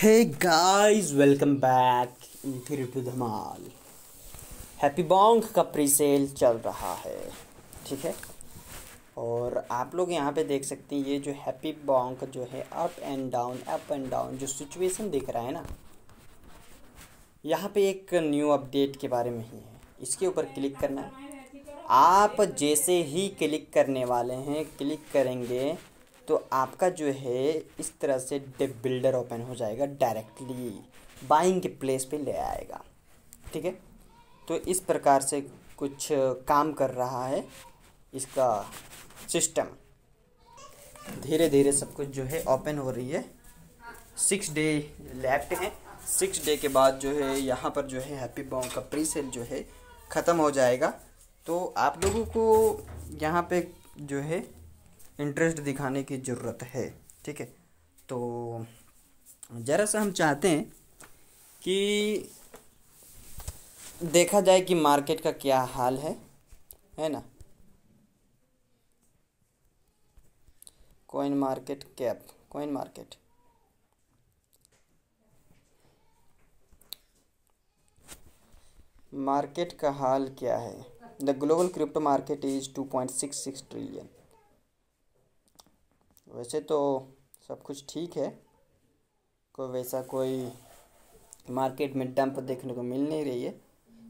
हे guys welcome back फिर to धमाल Happy Bong का प्री सेल चल रहा है ठीक है और आप लोग यहाँ पे देख सकते हैं ये जो हैप्पी बॉन्ग जो है up and down up and down जो सिचुएशन दिख रहा है ना यहाँ पे एक न्यू अपडेट के बारे में ही है इसके ऊपर क्लिक करना है आप जैसे ही क्लिक करने वाले हैं क्लिक करेंगे तो आपका जो है इस तरह से डेप बिल्डर ओपन हो जाएगा डायरेक्टली बाइंग के प्लेस पे ले आएगा ठीक है तो इस प्रकार से कुछ काम कर रहा है इसका सिस्टम धीरे धीरे सब कुछ जो है ओपन हो रही है सिक्स डे लेफ्ट है सिक्स डे के बाद जो है यहाँ पर जो है हैप्पी बॉन्ग का प्री सेल जो है ख़त्म हो जाएगा तो आप लोगों को यहाँ पे जो है इंटरेस्ट दिखाने की ज़रूरत है ठीक है तो ज़रा सा हम चाहते हैं कि देखा जाए कि मार्केट का क्या हाल है है ना coin market cap coin market market का हाल क्या है the global crypto market is 2.66 trillion वैसे तो सब कुछ ठीक है कोई वैसा कोई मार्केट में डंप देखने को मिल नहीं रही है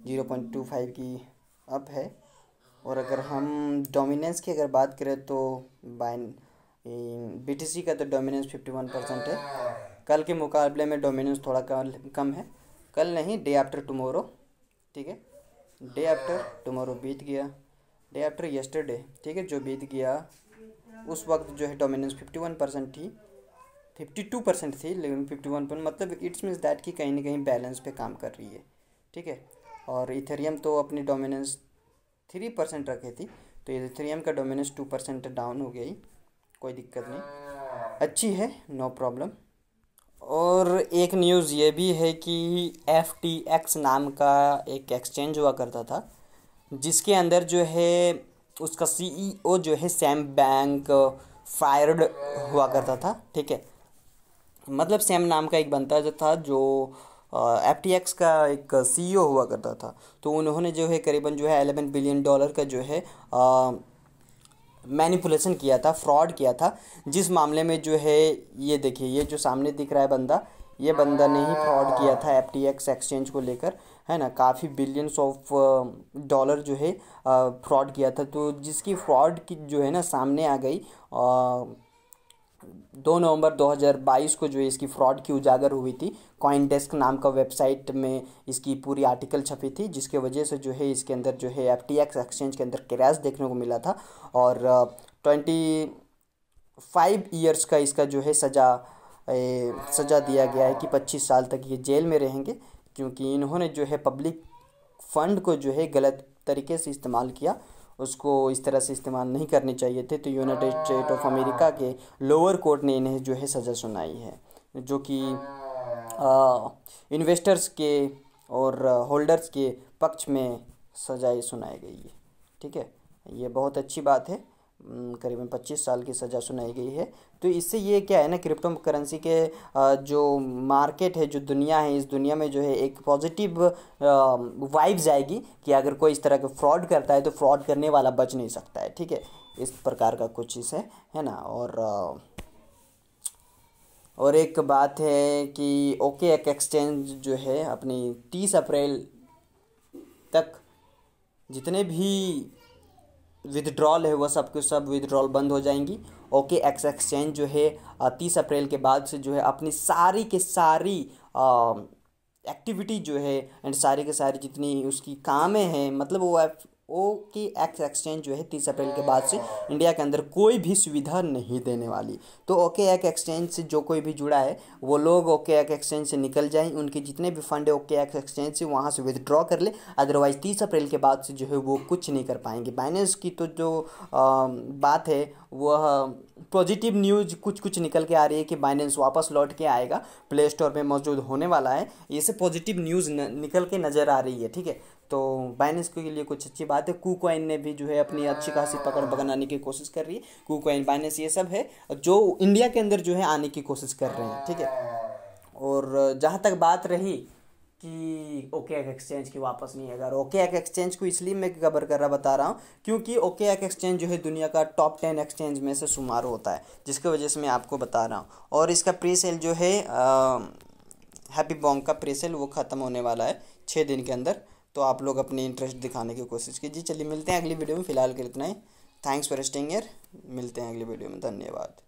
ज़ीरो पॉइंट टू फाइव की अप है और अगर हम डोमिनेंस की अगर बात करें तो बाइन बीटीसी का तो डोमिनेंस फिफ्टी वन परसेंट है कल के मुकाबले में डोमिनेंस थोड़ा कम है कल नहीं डे आफ्टर टमोरो ठीक है डे आफ्टर टमोरो बीत गया डे आफ्टर येस्टरडे ठीक है जो बीत गया उस वक्त जो है डोमिनेंस फिफ्टी वन परसेंट थी फिफ्टी टू परसेंट थी लेकिन फिफ्टी वन पर मतलब इट्स मीन्स दैट कि कहीं ना कहीं बैलेंस पे काम कर रही है ठीक है और इथेरियम तो अपनी डोमिनेंस थ्री परसेंट रखी थी तो इथेरियम का डोमिनेंस टू परसेंट डाउन हो गई कोई दिक्कत नहीं अच्छी है नो प्रॉब्लम और एक न्यूज़ ये भी है कि एफ टी एक्स नाम का एक एक्सचेंज हुआ करता था जिसके अंदर जो है उसका सीईओ e जो है सैम बैंक फायर्ड हुआ करता था ठीक है मतलब सैम नाम का एक बनता जो था जो एफ टी एक्स का एक सी e हुआ करता था तो उन्होंने जो है करीबन जो है एलेवन बिलियन डॉलर का जो है मैनिपुलेशन किया था फ्रॉड किया था जिस मामले में जो है ये देखिए ये जो सामने दिख रहा है बंदा ये बंदा ने ही फ्रॉड किया था एफ एक्सचेंज को लेकर है ना काफ़ी बिलियंस ऑफ डॉलर जो है फ्रॉड किया था तो जिसकी फ्रॉड की जो है ना सामने आ गई आ, दो नवंबर 2022 को जो है इसकी फ्रॉड की उजागर हुई थी कॉइन डेस्क नाम का वेबसाइट में इसकी पूरी आर्टिकल छपी थी जिसके वजह से जो है इसके अंदर जो है एफ एक्सचेंज के अंदर क्रैश देखने को मिला था और ट्वेंटी फाइव ईयर्स का इसका जो है सज़ा सज़ा दिया गया है कि पच्चीस साल तक ये जेल में रहेंगे क्योंकि इन्होंने जो है पब्लिक फ़ंड को जो है गलत तरीके से इस्तेमाल किया उसको इस तरह से इस्तेमाल नहीं करने चाहिए थे तो यूनाइटेड स्टेट ऑफ अमेरिका के लोअर कोर्ट ने इन्हें जो है सज़ा सुनाई है जो कि इन्वेस्टर्स के और होल्डर्स के पक्ष में सजाएं सुनाई गई है ठीक है ये बहुत अच्छी बात है करीबन 25 साल की सज़ा सुनाई गई है तो इससे ये क्या है ना क्रिप्टो करेंसी के जो मार्केट है जो दुनिया है इस दुनिया में जो है एक पॉजिटिव वाइब्स आएगी कि अगर कोई इस तरह का फ्रॉड करता है तो फ्रॉड करने वाला बच नहीं सकता है ठीक है इस प्रकार का कुछ चीज़ है है ना और और एक बात है कि ओके एक एक्सचेंज जो है अपनी तीस अप्रैल तक जितने भी विदड्रॉल है वह सब सब विदड्रॉल बंद हो जाएंगी ओके एक्स एक्सचेंज जो है तीस अप्रैल के बाद से जो है अपनी सारी के सारी एक्टिविटी जो है एंड सारी के सारी जितनी उसकी कामें हैं मतलब वो ओ के एक्स एक्सचेंज जो है तीस अप्रैल के बाद से इंडिया के अंदर कोई भी सुविधा नहीं देने वाली तो ओके एक एक्सचेंज से जो कोई भी जुड़ा है वो लोग ओके एक एक्सचेंज से निकल जाएं उनके जितने भी फंड है ओके एक एक्सचेंज से वहाँ से विदड्रॉ कर ले अदरवाइज़ तीस अप्रैल के बाद से जो है वो कुछ नहीं कर पाएंगे बाइनेंस की तो जो आ, बात है वह पॉजिटिव न्यूज कुछ कुछ निकल के आ रही है कि बाइनेंस वापस लौट के आएगा प्ले स्टोर में मौजूद होने वाला है ये सब पॉजिटिव न्यूज़ निकल के नज़र आ रही है ठीक है तो बाइनेंस के लिए कुछ अच्छी बात है कू ने भी जो है अपनी अच्छी खासी पकड़ बनाने की कोशिश कर रही है कू बाइनेंस ये सब है जो इंडिया के अंदर जो है आने की कोशिश कर रहे हैं ठीक है और जहाँ तक बात रही कि ओके एक एक्सचेंज की वापस नहीं है अगर ओके एक एक्सचेंज को इसलिए मैं कवर कर रहा बता रहा हूँ क्योंकि ओके एक एक्सचेंज जो है दुनिया का टॉप टेन एक्सचेंज में से शुमार होता है जिसकी वजह से मैं आपको बता रहा हूँ और इसका प्री सेल जो है हैप्पी बॉन्ग का प्री सेल वो ख़त्म होने वाला है छः दिन के अंदर तो आप लोग अपने इंटरेस्ट दिखाने की कोशिश कीजिए चलिए मिलते हैं अगली वीडियो में फ़िलहाल के इतना ही थैंक्स फॉर स्टेइंग मिलते हैं अगली वीडियो में धन्यवाद